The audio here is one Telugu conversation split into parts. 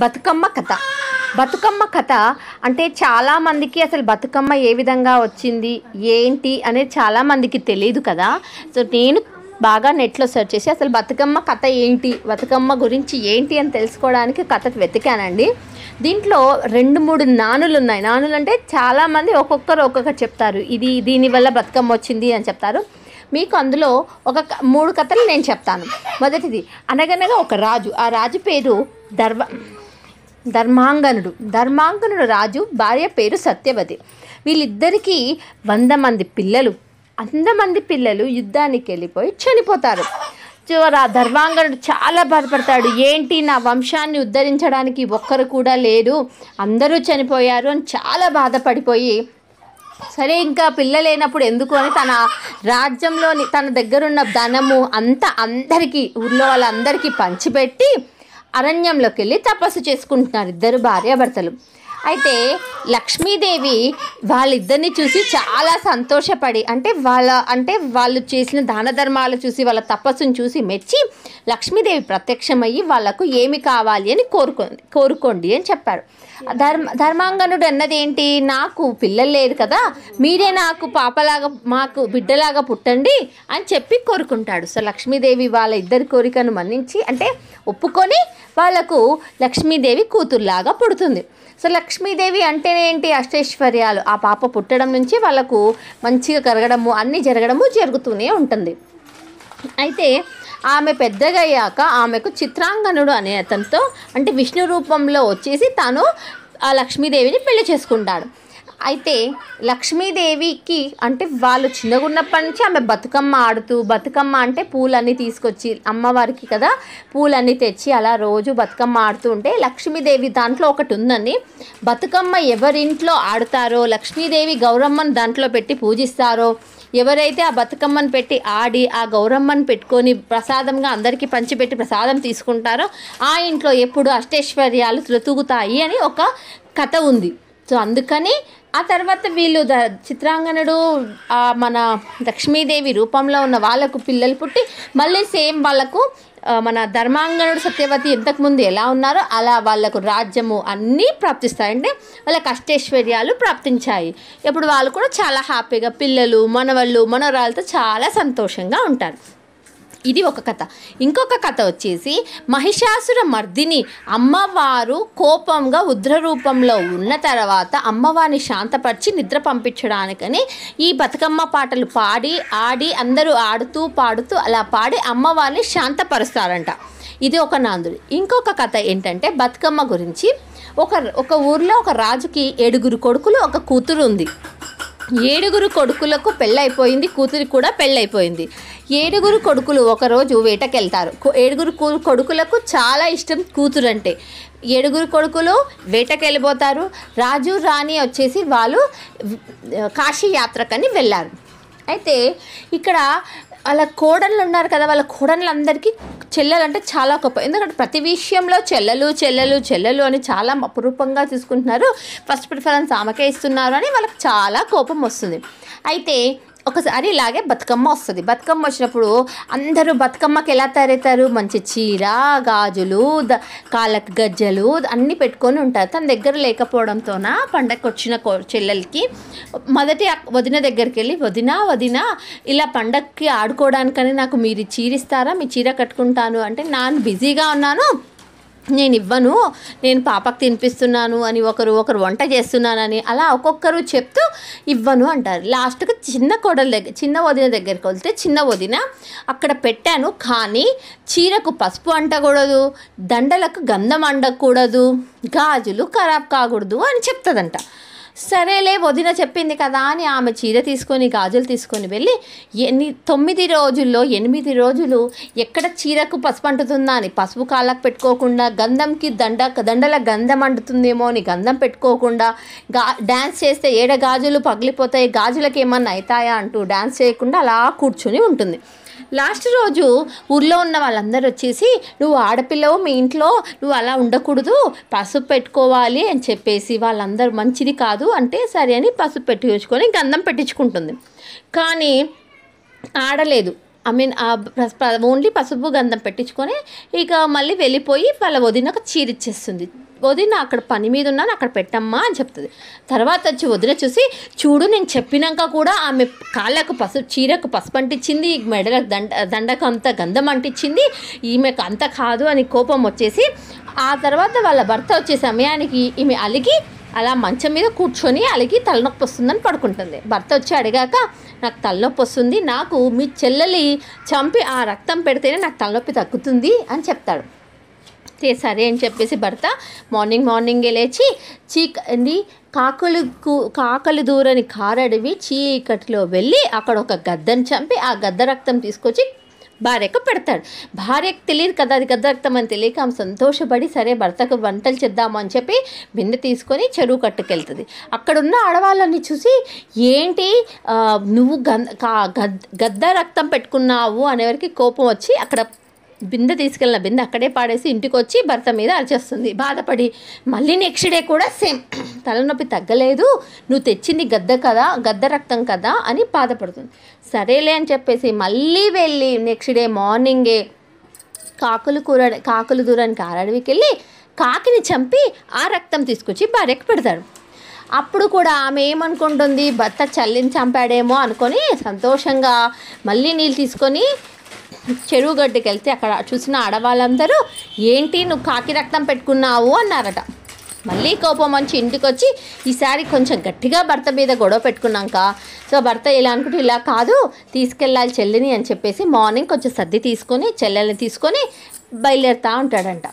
బతుకమ్మ కథ బతుకమ్మ కథ అంటే చాలామందికి అసలు బతుకమ్మ ఏ విధంగా వచ్చింది ఏంటి అనేది చాలామందికి తెలియదు కదా సో నేను బాగా నెట్లో సెర్చ్ చేసి అసలు బతుకమ్మ కథ ఏంటి బతుకమ్మ గురించి ఏంటి అని తెలుసుకోవడానికి కథ వెతికానండి దీంట్లో రెండు మూడు నానులు ఉన్నాయి నానులు అంటే చాలామంది ఒక్కొక్కరు ఒక్కొక్కరు చెప్తారు ఇది దీనివల్ల బతుకమ్మ వచ్చింది అని చెప్తారు మీకు అందులో ఒక మూడు కథలు నేను చెప్తాను మొదటిది అనగనగా ఒక రాజు ఆ రాజు పేరు దర్వ ధర్మాంగనుడు ధర్మాంగనుడు రాజు భార్య పేరు సత్యవతి వీళ్ళిద్దరికీ వంద మంది పిల్లలు వంద మంది పిల్లలు యుద్ధానికి వెళ్ళిపోయి చనిపోతారు చివర ధర్మాంగనుడు చాలా బాధపడతాడు ఏంటి నా వంశాన్ని ఉద్ధరించడానికి ఒక్కరు కూడా లేరు అందరూ చనిపోయారు అని చాలా బాధపడిపోయి సరే ఇంకా పిల్లలేనప్పుడు ఎందుకు అని తన రాజ్యంలోని తన దగ్గరున్న ధనము అంతా అందరికీ ఊళ్ళో వాళ్ళందరికీ పంచిపెట్టి అరణ్యంలోకి వెళ్ళి తపస్సు చేసుకుంటున్నారు ఇద్దరు భార్యాభర్తలు అయితే లక్ష్మీదేవి వాళ్ళిద్దరిని చూసి చాలా సంతోషపడి అంటే వాళ్ళ అంటే వాళ్ళు చేసిన దాన ధర్మాలు చూసి వాళ్ళ తపస్సును చూసి మెచ్చి లక్ష్మీదేవి ప్రత్యక్షమయ్యి వాళ్ళకు ఏమి కావాలి అని కోరుకో కోరుకోండి అని చెప్పారు ధర్మ ధర్మాంగనుడు అన్నది ఏంటి నాకు పిల్లలు లేదు కదా మీరే నాకు పాపలాగా మాకు బిడ్డలాగా పుట్టండి అని చెప్పి కోరుకుంటాడు సో లక్ష్మీదేవి వాళ్ళ ఇద్దరి కోరికను మన్నించి అంటే ఒప్పుకొని వాళ్ళకు లక్ష్మీదేవి కూతురులాగా పుడుతుంది సో లక్ష్మీదేవి అంటే ఏంటి అష్టైశ్వర్యాలు ఆ పాప పుట్టడం నుంచి వాళ్ళకు మంచిగా కరగడము అన్నీ జరగడము జరుగుతూనే ఉంటుంది అయితే ఆమె పెద్దగయ్యాక ఆమెకు చిత్రాంగనుడు అనే అతనితో అంటే విష్ణు రూపంలో వచ్చేసి తాను ఆ లక్ష్మీదేవిని పెళ్లి చేసుకుంటాడు అయితే లక్ష్మీదేవికి అంటే వాళ్ళు చిన్నగున్నప్పటి నుంచి ఆమె బతుకమ్మ ఆడుతూ బతుకమ్మ అంటే పూలన్నీ తీసుకొచ్చి అమ్మవారికి కదా పూలన్నీ తెచ్చి అలా రోజు బతుకమ్మ ఆడుతూ ఉంటే లక్ష్మీదేవి దాంట్లో ఒకటి ఉందండి బతుకమ్మ ఎవరింట్లో ఆడతారో లక్ష్మీదేవి గౌరమ్మను దాంట్లో పెట్టి పూజిస్తారో ఎవరైతే ఆ బతుకమ్మను పెట్టి ఆడి ఆ గౌరమ్మను పెట్టుకొని ప్రసాదంగా అందరికీ పంచిపెట్టి ప్రసాదం తీసుకుంటారో ఆ ఇంట్లో ఎప్పుడు అష్టైశ్వర్యాలు తృతుగుతాయి అని ఒక కథ ఉంది సో అందుకని ఆ తర్వాత వీళ్ళు ద చిత్రాంగనుడు మన లక్ష్మీదేవి రూపంలో ఉన్న వాళ్ళకు పిల్లలు పుట్టి మళ్ళీ సేమ్ వాళ్ళకు మన ధర్మాంగనుడు సత్యవతి ఇంతకుముందు ఎలా ఉన్నారో అలా వాళ్ళకు రాజ్యము అన్నీ ప్రాప్తిస్తాయంటే వాళ్ళ కష్టేశ్వర్యాలు ప్రాప్తించాయి ఇప్పుడు వాళ్ళు కూడా చాలా హ్యాపీగా పిల్లలు మనవళ్ళు మనవరాలతో చాలా సంతోషంగా ఉంటారు ఇది ఒక కథ ఇంకొక కథ వచ్చేసి మహిషాసుర మర్దిని అమ్మవారు కోపంగా ఉద్ర రూపంలో ఉన్న తర్వాత అమ్మవారిని శాంతపరిచి నిద్ర పంపించడానికని ఈ బతుకమ్మ పాటలు పాడి ఆడి అందరూ ఆడుతూ పాడుతూ అలా పాడి అమ్మవారిని శాంతపరుస్తారంట ఇది ఒక నాందుడు ఇంకొక కథ ఏంటంటే బతుకమ్మ గురించి ఒక ఒక ఊర్లో ఒక రాజుకి ఏడుగురు కొడుకులు ఒక కూతురు ఉంది ఏడుగురు కొడుకులకు పెళ్ళైపోయింది కూతురికి కూడా పెళ్ళైపోయింది ఏడుగురు కొడుకులు ఒకరోజు వేటకెళ్తారు ఏడుగురు కొడుకులకు చాలా ఇష్టం కూతురు అంటే ఏడుగురు కొడుకులు వేటకెళ్ళిపోతారు వెళ్ళిపోతారు రాజు రాణి వచ్చేసి వాళ్ళు కాశీ యాత్రకని వెళ్ళారు అయితే ఇక్కడ వాళ్ళ కోడళ్ళు ఉన్నారు కదా వాళ్ళ కోడళ్ళందరికీ చెల్లెలు అంటే చాలా గొప్ప ఎందుకంటే ప్రతి విషయంలో చెల్లెలు చెల్లెలు చెల్లెలు అని చాలా అపురూపంగా తీసుకుంటున్నారు ఫస్ట్ ప్రిఫరెన్స్ ఆమెకే ఇస్తున్నారు అని వాళ్ళకి చాలా కోపం వస్తుంది అయితే ఒకసారి ఇలాగే బతుకమ్మ వస్తుంది బతుకమ్మ వచ్చినప్పుడు అందరూ బతుకమ్మకి ఎలా తరేతారు మంచి చీర గాజులు ద కాలకు గజ్జలు అన్నీ పెట్టుకొని ఉంటారు తన దగ్గర లేకపోవడంతోన పండగకు వచ్చిన చెల్లెలకి మొదటి వదిన దగ్గరికి వెళ్ళి వదిన వదిన ఇలా పండగకి ఆడుకోవడానికని నాకు మీరు చీరిస్తారా మీ చీర కట్టుకుంటాను అంటే నాన్న బిజీగా ఉన్నాను నేను ఇవ్వను నేను పాపకు తినిపిస్తున్నాను అని ఒకరు ఒకరు వంట చేస్తున్నానని అలా ఒక్కొక్కరు చెప్తూ ఇవ్వను అంటారు లాస్ట్కి చిన్న కొడల దగ్గర చిన్న వదిన దగ్గరికి వెళ్తే చిన్న వదిన అక్కడ పెట్టాను కానీ చీరకు పసుపు అంటకూడదు దండలకు గంధం అండకూడదు గాజులు ఖరాబ్ కాకూడదు అని చెప్తుందంట సరేలే వదిన చెప్పింది కదా అని ఆమె చీర తీసుకొని గాజులు తీసుకొని వెళ్ళి ఎన్ని తొమ్మిది రోజుల్లో ఎనిమిది రోజులు ఎక్కడ చీరకు పసుపు అంటుతుందా అని పసుపు కాళ్ళకు పెట్టుకోకుండా గంధంకి దండ దండల గంధం అంటుతుందేమో అని గంధం పెట్టుకోకుండా గా డ్యాన్స్ చేస్తే ఏడ గాజులు పగిలిపోతాయి గాజులకు ఏమన్నా అవుతాయా అంటూ డ్యాన్స్ చేయకుండా అలా కూర్చొని ఉంటుంది లాస్ట్ రోజు ఊర్లో ఉన్న వాళ్ళందరూ వచ్చేసి నువ్వు ఆడపిల్లవు మీ ఇంట్లో నువ్వు అలా ఉండకూడదు పసుపు పెట్టుకోవాలి అని చెప్పేసి వాళ్ళందరూ మంచిది కాదు అంటే సరే అని పసుపు పెట్టించుకొని గంధం పెట్టించుకుంటుంది కానీ ఆడలేదు ఐ మీన్ ఓన్లీ పసుపు గంధం పెట్టించుకొని ఇక మళ్ళీ వెళ్ళిపోయి వాళ్ళ వదినకు చీరిచ్చేస్తుంది వదిన అక్కడ పని మీద ఉన్నాను అక్కడ పెట్టమ్మా అని చెప్తుంది తర్వాత వచ్చి వదిన చూసి చూడు నేను చెప్పినాక కూడా ఆమె కాళ్ళకు పసు చీరకు పసుపు అంటించింది మెడలకు దండ దండకు అంత గంధం అంటించింది ఈమెకు అంత కాదు అని కోపం వచ్చేసి ఆ తర్వాత వాళ్ళ భర్త వచ్చే సమయానికి ఈమె అలిగి అలా మంచం మీద కూర్చొని అలిగి తలనొప్పి వస్తుందని పడుకుంటుంది భర్త వచ్చి అడిగాక నాకు తలనొప్పి వస్తుంది నాకు మీ చెల్లెలి చంపి ఆ రక్తం పెడితేనే నాకు తలనొప్పి తగ్గుతుంది అని చెప్తాడు సరే అని చెప్పేసి భర్త మార్నింగ్ మార్నింగే లేచి చీక కాకలి కాకలు దూరని కారడివి చీకటిలో వెళ్ళి అక్కడ ఒక గద్దను చంపి ఆ గద్ద రక్తం తీసుకొచ్చి భార్యకు పెడతాడు భార్యకు తెలియదు కదా అది గద్దరక్తం అని తెలియక ఆమె సంతోషపడి సరే భర్తకు వంటలు చేద్దాము అని చెప్పి బిందె తీసుకొని చెరువు కట్టుకెళ్తుంది అక్కడున్న ఆడవాళ్ళని చూసి ఏంటి నువ్వు గద్ద రక్తం పెట్టుకున్నావు అనేవరికి కోపం వచ్చి అక్కడ బిందె తీసుకెళ్ళిన బిందె అక్కడే పాడేసి ఇంటికి వచ్చి భర్త మీద అరిచేస్తుంది బాధపడి మళ్ళీ నెక్స్ట్ డే కూడా సేమ్ తలనొప్పి తగ్గలేదు నువ్వు తెచ్చింది గద్ద కదా గద్ద రక్తం కదా అని బాధపడుతుంది సరేలే అని చెప్పేసి మళ్ళీ వెళ్ళి నెక్స్ట్ డే మార్నింగే కాకులు కూర కాకులు దూరానికి ఆరడవికి వెళ్ళి కాకిని చంపి ఆ రక్తం తీసుకొచ్చి భార్యకు పెడతాడు అప్పుడు కూడా ఆమె ఏమనుకుంటుంది భర్త చల్లిని చంపాడేమో అనుకొని సంతోషంగా మళ్ళీ నీళ్ళు తీసుకొని చెరువు గడ్డకి వెళ్తే అక్కడ చూసిన ఆడవాళ్ళందరూ ఏంటి నువ్వు కాకి రక్తం పెట్టుకున్నావు అన్నారట మళ్ళీ కోపం మంచి ఇంటికి వచ్చి ఈసారి కొంచెం గట్టిగా భర్త మీద గొడవ పెట్టుకున్నాక సో భర్త ఇలా అనుకుంటే ఇలా కాదు తీసుకెళ్ళాలి చెల్లిని అని చెప్పేసి మార్నింగ్ కొంచెం సర్ది తీసుకొని చెల్లెల్ని తీసుకొని బయలుదేరుతూ ఉంటాడంట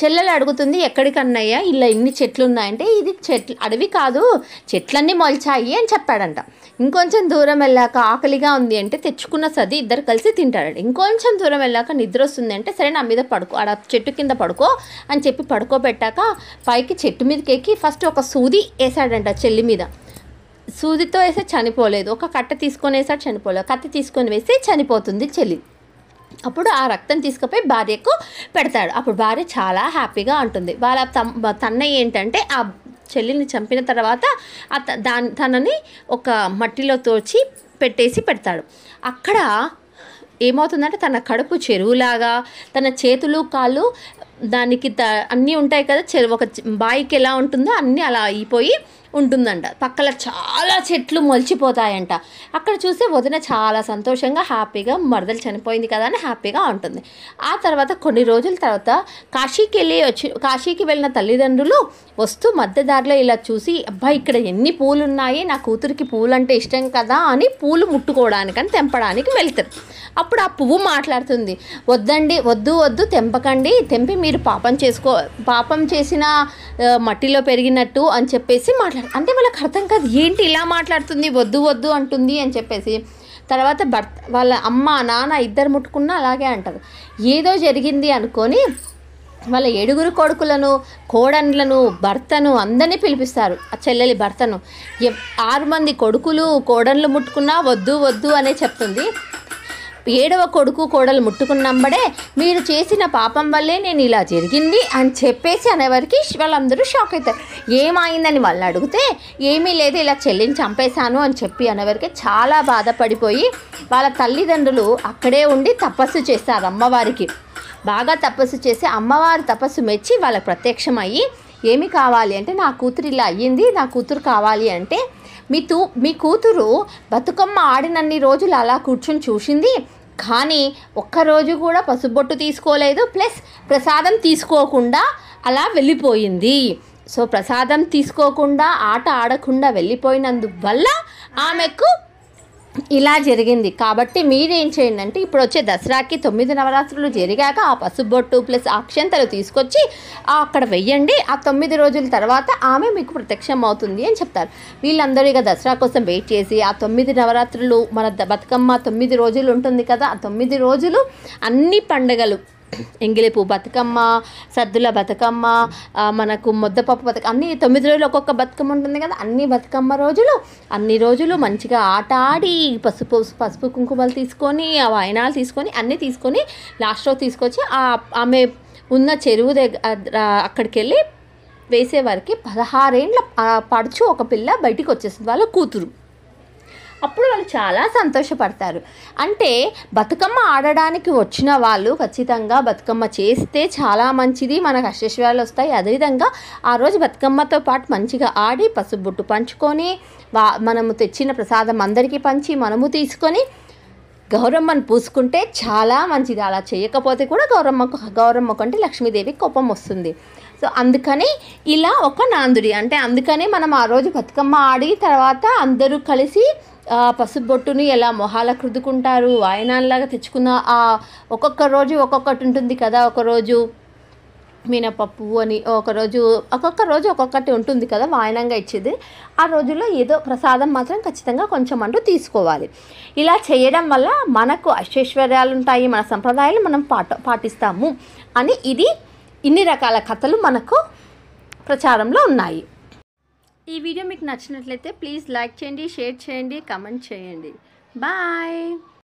చెల్లెలు అడుగుతుంది ఎక్కడికన్నయ్యా ఇలా ఇన్ని చెట్లు ఉన్నాయంటే ఇది చెట్లు అడవి కాదు చెట్లన్నీ మొలిచాయి అని చెప్పాడంట ఇంకొంచెం దూరం వెళ్ళాక ఆకలిగా ఉంది అంటే తెచ్చుకున్న సది ఇద్దరు కలిసి తింటాడు ఇంకొంచెం దూరం వెళ్ళాక నిద్ర వస్తుంది అంటే సరే నా మీద పడుకో ఆడ చెట్టు కింద పడుకో అని చెప్పి పడుకోబెట్టాక పైకి చెట్టు మీదకి ఎక్కి ఫస్ట్ ఒక సూది వేసాడంట చెల్లి మీద సూదితో వేస్తే చనిపోలేదు ఒక కట్ట తీసుకొని వేసాడు చనిపోలేదు కత్తి తీసుకొని వేస్తే చనిపోతుంది చెల్లి అప్పుడు ఆ రక్తం తీసుకుపోయి భార్యకు పెడతాడు అప్పుడు భార్య చాలా హ్యాపీగా ఉంటుంది వాళ్ళ తన్నయ్య ఏంటంటే ఆ చెల్లిని చంపిన తర్వాత దాని తనని ఒక మట్టిలో తోచి పెట్టేసి పెడతాడు అక్కడ ఏమవుతుందంటే తన కడుపు చెరువులాగా తన చేతులు కాళ్ళు దానికి త అన్నీ ఉంటాయి కదా చె ఒక బాయికి ఎలా ఉంటుందో అన్నీ అలా అయిపోయి ఉంటుందంట పక్కన చాలా చెట్లు మొలిచిపోతాయంట అక్కడ చూస్తే వదిన చాలా సంతోషంగా హ్యాపీగా మరదలు చనిపోయింది కదా అని హ్యాపీగా ఉంటుంది ఆ తర్వాత కొన్ని రోజుల తర్వాత కాశీకి వెళ్ళి వచ్చి కాశీకి వెళ్ళిన తల్లిదండ్రులు వస్తూ మధ్యదారిలో ఇలా చూసి అబ్బాయి ఇక్కడ ఎన్ని పూలు ఉన్నాయి నా కూతురికి పూలు అంటే ఇష్టం కదా అని పూలు ముట్టుకోవడానికని తెంపడానికి వెళ్తారు అప్పుడు ఆ పువ్వు మాట్లాడుతుంది వద్దండి వద్దు వద్దు తెంపకండి తెంపి మీరు మీరు పాపం చేసుకో పాపం చేసిన మట్టిలో పెరిగినట్టు అని చెప్పేసి మాట్లాడు అంటే వాళ్ళకి అర్థం కాదు ఏంటి ఇలా మాట్లాడుతుంది వద్దు వద్దు అంటుంది అని చెప్పేసి తర్వాత భర్త వాళ్ళ అమ్మ నాన్న ఇద్దరు ముట్టుకున్నా అలాగే అంటారు ఏదో జరిగింది అనుకొని వాళ్ళ ఏడుగురు కొడుకులను కోడన్లను భర్తను అందరినీ పిలిపిస్తారు ఆ చెల్లెలి భర్తను ఆరు మంది కొడుకులు కోడన్లు ముట్టుకున్నా వద్దు వద్దు అనే చెప్తుంది ఏడవ కొడుకు కోడలు ముట్టుకున్నంబడే మీరు చేసిన పాపం వల్లే నేను ఇలా జరిగింది అని చెప్పేసి అనేవారికి వాళ్ళందరూ షాక్ అవుతారు ఏమైందని వాళ్ళని అడిగితే ఏమీ లేదు ఇలా చెల్లిని చంపేశాను అని చెప్పి అనేవారికి చాలా బాధపడిపోయి వాళ్ళ తల్లిదండ్రులు అక్కడే ఉండి తపస్సు చేస్తారు అమ్మవారికి బాగా తపస్సు చేసి అమ్మవారి తపస్సు మెచ్చి వాళ్ళకి ప్రత్యక్షమయ్యి ఏమి కావాలి అంటే నా కూతురు ఇలా అయ్యింది నా కూతురు కావాలి అంటే మీ తూ మీ కూతురు బతుకమ్మ ఆడినన్ని రోజులు అలా కూర్చొని చూసింది కానీ ఒక్కరోజు కూడా పసుబొట్టు తీసుకోలేదు ప్లస్ ప్రసాదం తీసుకోకుండా అలా వెళ్ళిపోయింది సో ప్రసాదం తీసుకోకుండా ఆట ఆడకుండా వెళ్ళిపోయినందువల్ల ఆమెకు ఇలా జరిగింది కాబట్టి మీరేం చేయండి అంటే ఇప్పుడు వచ్చే దసరాకి తొమ్మిది నవరాత్రులు జరిగాక ఆ పసుబొట్టు ప్లస్ అక్షంతలు తీసుకొచ్చి అక్కడ వెయ్యండి ఆ తొమ్మిది రోజుల తర్వాత ఆమె మీకు ప్రత్యక్షం అవుతుంది అని చెప్తారు వీళ్ళందరూ ఇక దసరా కోసం వెయిట్ చేసి ఆ తొమ్మిది నవరాత్రులు మన బతుకమ్మ తొమ్మిది రోజులు ఉంటుంది కదా ఆ తొమ్మిది రోజులు అన్ని పండుగలు ఎంగిలిపు బతుకమ్మ సద్దుల బతుకమ్మ మనకు ముద్దపప్పు బతుక అన్ని తొమ్మిది రోజులు ఒక్కొక్క బతుకమ్మ ఉంటుంది కదా అన్ని బతుకమ్మ రోజులు అన్ని రోజులు మంచిగా ఆట ఆడి పసుపు పసుపు కుంకుమలు తీసుకొని ఆ వాయనాలు తీసుకొని అన్నీ తీసుకొని లాస్ట్లో తీసుకొచ్చి తీసుకొచ్చి ఆమె ఉన్న చెరువు దగ్గర అక్కడికి వెళ్ళి వేసేవారికి పదహారేండ్ల పడుచు ఒక పిల్ల బయటికి వచ్చేస్తుంది వాళ్ళ కూతురు అప్పుడు వాళ్ళు చాలా సంతోషపడతారు అంటే బతుకమ్మ ఆడడానికి వచ్చిన వాళ్ళు ఖచ్చితంగా బతుకమ్మ చేస్తే చాలా మంచిది మనకు అష్టశ్వరాలు వస్తాయి అదేవిధంగా ఆ రోజు బతుకమ్మతో పాటు మంచిగా ఆడి పసుబుట్టు పంచుకొని వా మనము తెచ్చిన ప్రసాదం అందరికీ పంచి మనము తీసుకొని గౌరమ్మను పూసుకుంటే చాలా మంచిది అలా చేయకపోతే కూడా గౌరమ్మకు గౌరమ్మ కంటే లక్ష్మీదేవి కోపం వస్తుంది సో అందుకని ఇలా ఒక నాందుడి అంటే అందుకని మనం ఆ రోజు బతుకమ్మ ఆడి తర్వాత అందరూ కలిసి పసుబొట్టుని ఎలా మొహాల కృదుకుంటారు వాయనాల్లాగా తెచ్చుకున్న ఆ ఒక్కొక్క రోజు ఒక్కొక్కటి ఉంటుంది కదా ఒకరోజు మినపప్పు అని ఒకరోజు ఒక్కొక్క రోజు ఒక్కొక్కటి ఉంటుంది కదా వాయనంగా ఇచ్చేది ఆ రోజుల్లో ఏదో ప్రసాదం మాత్రం ఖచ్చితంగా కొంచెం అంటూ తీసుకోవాలి ఇలా చేయడం వల్ల మనకు ఐశ్వర్యాలు ఉంటాయి మన సంప్రదాయాలు మనం పాట పాటిస్తాము అని ఇది ఇన్ని రకాల కథలు మనకు ప్రచారంలో ఉన్నాయి ఈ వీడియో మీకు నచ్చినట్లయితే ప్లీజ్ లైక్ చేయండి షేర్ చేయండి కమెంట్ చేయండి బాయ్